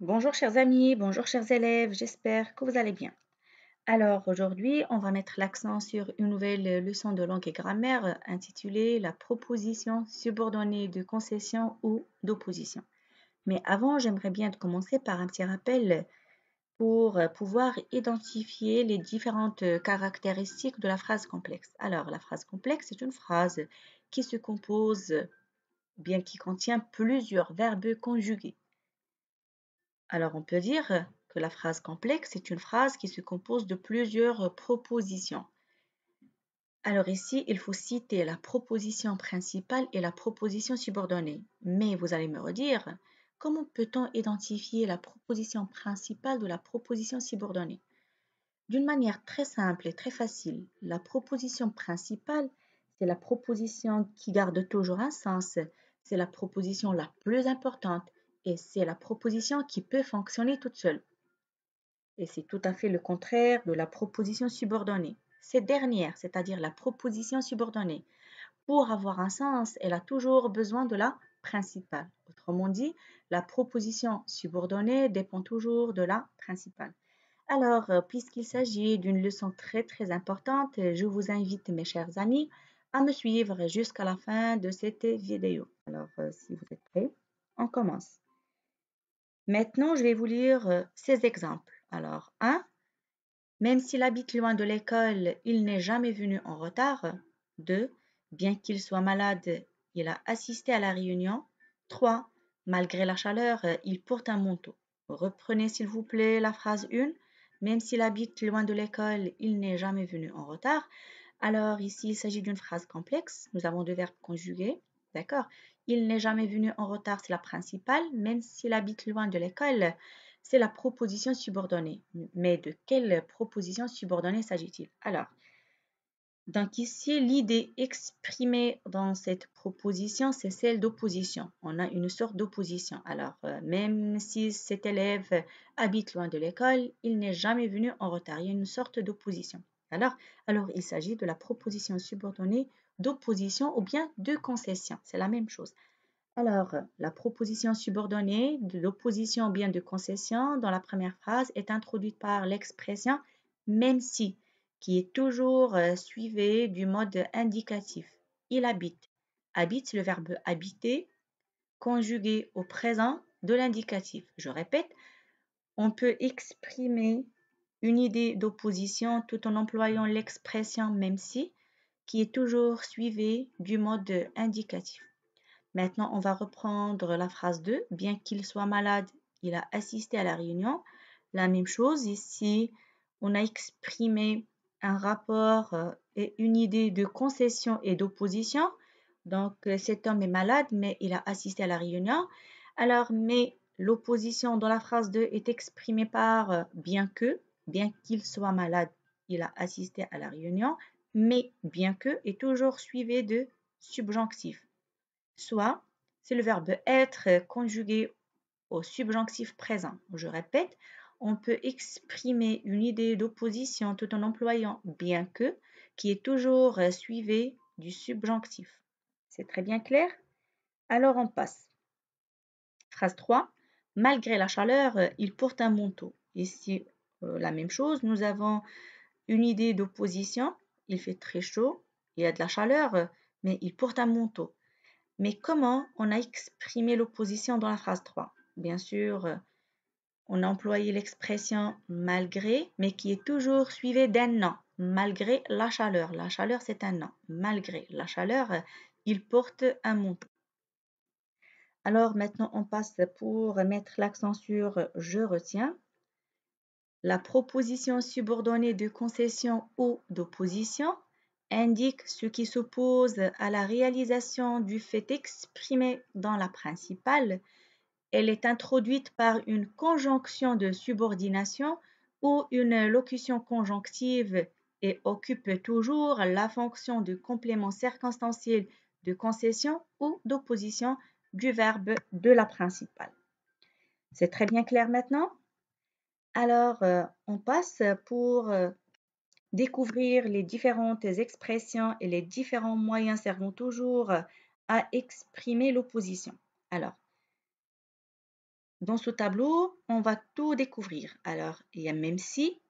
Bonjour chers amis, bonjour chers élèves, j'espère que vous allez bien. Alors aujourd'hui, on va mettre l'accent sur une nouvelle leçon de langue et grammaire intitulée La proposition subordonnée de concession ou d'opposition. Mais avant, j'aimerais bien commencer par un petit rappel pour pouvoir identifier les différentes caractéristiques de la phrase complexe. Alors la phrase complexe est une phrase qui se compose, bien qui contient plusieurs verbes conjugués. Alors on peut dire que la phrase complexe est une phrase qui se compose de plusieurs propositions. Alors ici, il faut citer la proposition principale et la proposition subordonnée. Mais vous allez me redire, comment peut-on identifier la proposition principale de la proposition subordonnée D'une manière très simple et très facile, la proposition principale, c'est la proposition qui garde toujours un sens, c'est la proposition la plus importante, et c'est la proposition qui peut fonctionner toute seule. Et c'est tout à fait le contraire de la proposition subordonnée. Cette dernière, c'est-à-dire la proposition subordonnée, pour avoir un sens, elle a toujours besoin de la principale. Autrement dit, la proposition subordonnée dépend toujours de la principale. Alors, euh, puisqu'il s'agit d'une leçon très très importante, je vous invite, mes chers amis, à me suivre jusqu'à la fin de cette vidéo. Alors, euh, si vous êtes prêts, on commence. Maintenant, je vais vous lire euh, ces exemples. Alors, 1. Même s'il habite loin de l'école, il n'est jamais venu en retard. 2. Bien qu'il soit malade, il a assisté à la réunion. 3. Malgré la chaleur, euh, il porte un manteau. Reprenez s'il vous plaît la phrase 1. Même s'il habite loin de l'école, il n'est jamais venu en retard. Alors ici, il s'agit d'une phrase complexe. Nous avons deux verbes conjugués. D'accord Il n'est jamais venu en retard, c'est la principale, même s'il habite loin de l'école. C'est la proposition subordonnée. Mais de quelle proposition subordonnée s'agit-il Alors, donc ici, l'idée exprimée dans cette proposition, c'est celle d'opposition. On a une sorte d'opposition. Alors, euh, même si cet élève habite loin de l'école, il n'est jamais venu en retard. Il y a une sorte d'opposition. Alors, il s'agit de la proposition subordonnée d'opposition ou bien de concession. C'est la même chose. Alors, la proposition subordonnée de l'opposition ou bien de concession dans la première phrase est introduite par l'expression même si, qui est toujours euh, suivie du mode indicatif. Il habite. Habite, le verbe habiter, conjugué au présent de l'indicatif. Je répète, on peut exprimer une idée d'opposition tout en employant l'expression même si, qui est toujours suivie du mode indicatif. Maintenant, on va reprendre la phrase 2. Bien qu'il soit malade, il a assisté à la réunion. La même chose ici, on a exprimé un rapport euh, et une idée de concession et d'opposition. Donc, euh, cet homme est malade, mais il a assisté à la réunion. Alors, mais l'opposition dans la phrase 2 est exprimée par euh, bien que, bien qu'il soit malade, il a assisté à la réunion, mais bien que est toujours suivi de subjonctif. Soit, c'est le verbe être conjugué au subjonctif présent. Je répète, on peut exprimer une idée d'opposition tout en employant bien que qui est toujours suivi du subjonctif. C'est très bien clair Alors on passe. Phrase 3. Malgré la chaleur, il porte un manteau. Ici, euh, la même chose. Nous avons une idée d'opposition. Il fait très chaud, il y a de la chaleur, mais il porte un manteau. Mais comment on a exprimé l'opposition dans la phrase 3 Bien sûr, euh, on a employé l'expression malgré, mais qui est toujours suivie d'un nom. Malgré la chaleur. La chaleur, c'est un nom. Malgré la chaleur, il porte un manteau. Alors maintenant, on passe pour mettre l'accent sur je retiens. La proposition subordonnée de concession ou d'opposition indique ce qui s'oppose à la réalisation du fait exprimé dans la principale. Elle est introduite par une conjonction de subordination ou une locution conjonctive et occupe toujours la fonction de complément circonstanciel de concession ou d'opposition du verbe de la principale. C'est très bien clair maintenant alors, euh, on passe pour euh, découvrir les différentes expressions et les différents moyens servant toujours euh, à exprimer l'opposition. Alors, dans ce tableau, on va tout découvrir. Alors, il y a même si,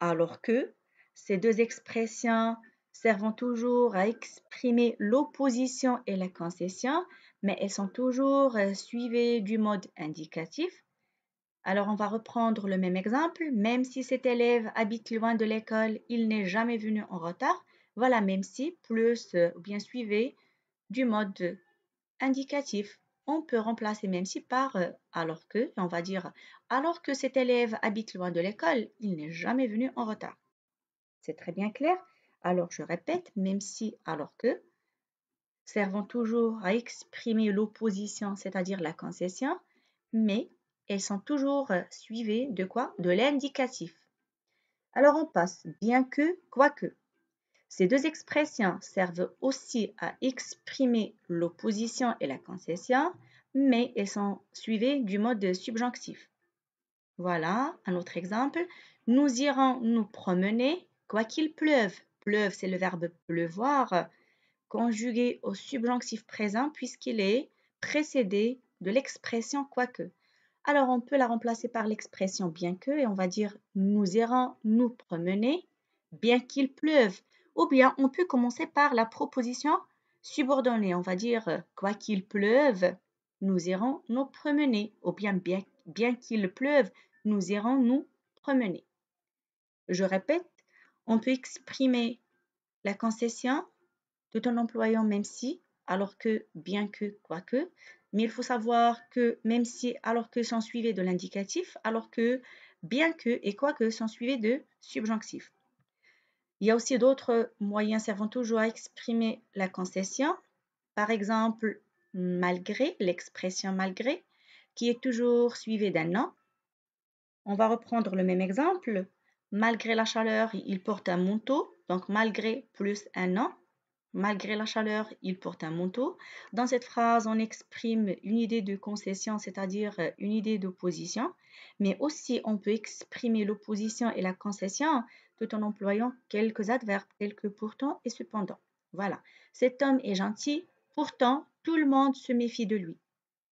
alors que, ces deux expressions servent toujours à exprimer l'opposition et la concession, mais elles sont toujours suivies du mode indicatif. Alors on va reprendre le même exemple. Même si cet élève habite loin de l'école, il n'est jamais venu en retard. Voilà, même si, plus, euh, bien suivi du mode indicatif. On peut remplacer même si par euh, alors que, on va dire alors que cet élève habite loin de l'école, il n'est jamais venu en retard. C'est très bien clair. Alors je répète, même si, alors que, servant toujours à exprimer l'opposition, c'est-à-dire la concession, mais elles sont toujours euh, suivies de quoi De l'indicatif. Alors on passe bien que, quoique. Ces deux expressions servent aussi à exprimer l'opposition et la concession, mais elles sont suivies du mode subjonctif. Voilà un autre exemple. Nous irons nous promener quoi qu'il pleuve. Pleuve, c'est le verbe pleuvoir, conjugué au subjonctif présent puisqu'il est précédé de l'expression quoique. Alors on peut la remplacer par l'expression bien que et on va dire nous irons nous promener bien qu'il pleuve. Ou bien on peut commencer par la proposition subordonnée. On va dire quoi qu'il pleuve, nous irons nous promener. Ou bien bien, bien qu'il pleuve, nous irons nous promener. Je répète, on peut exprimer la concession tout en employant même si, alors que, bien que, quoique, mais il faut savoir que même si, alors que s'en suivait de l'indicatif, alors que, bien que et quoique s'en suivait de subjonctif. Il y a aussi d'autres moyens servant toujours à exprimer la concession. Par exemple, malgré, l'expression malgré, qui est toujours suivie d'un nom. On va reprendre le même exemple. Malgré la chaleur, il porte un manteau, donc malgré plus un nom. Malgré la chaleur, il porte un manteau. Dans cette phrase, on exprime une idée de concession, c'est-à-dire euh, une idée d'opposition, mais aussi on peut exprimer l'opposition et la concession tout en employant quelques adverbes tels que pourtant et cependant. Voilà, cet homme est gentil, pourtant tout le monde se méfie de lui.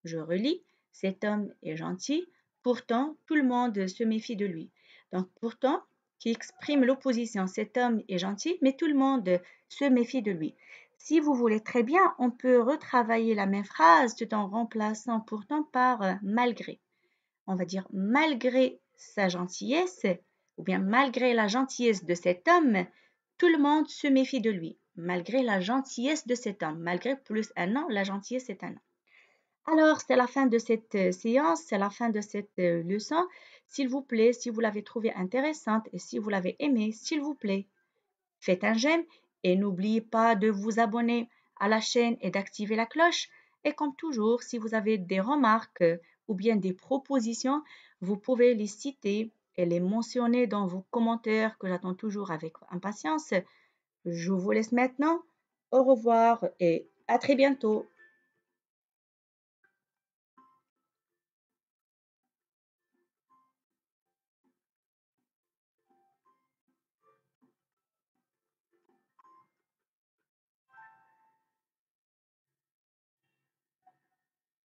Je relis, cet homme est gentil, pourtant tout le monde se méfie de lui. Donc pourtant, qui exprime l'opposition. Cet homme est gentil, mais tout le monde se méfie de lui. Si vous voulez très bien, on peut retravailler la même phrase tout en remplaçant pourtant par euh, malgré. On va dire malgré sa gentillesse, ou bien malgré la gentillesse de cet homme, tout le monde se méfie de lui. Malgré la gentillesse de cet homme, malgré plus un an, la gentillesse est un an. Alors, c'est la fin de cette euh, séance, c'est la fin de cette euh, leçon. S'il vous plaît, si vous l'avez trouvée intéressante et si vous l'avez aimée, s'il vous plaît, faites un j'aime et n'oubliez pas de vous abonner à la chaîne et d'activer la cloche. Et comme toujours, si vous avez des remarques ou bien des propositions, vous pouvez les citer et les mentionner dans vos commentaires que j'attends toujours avec impatience. Je vous laisse maintenant. Au revoir et à très bientôt.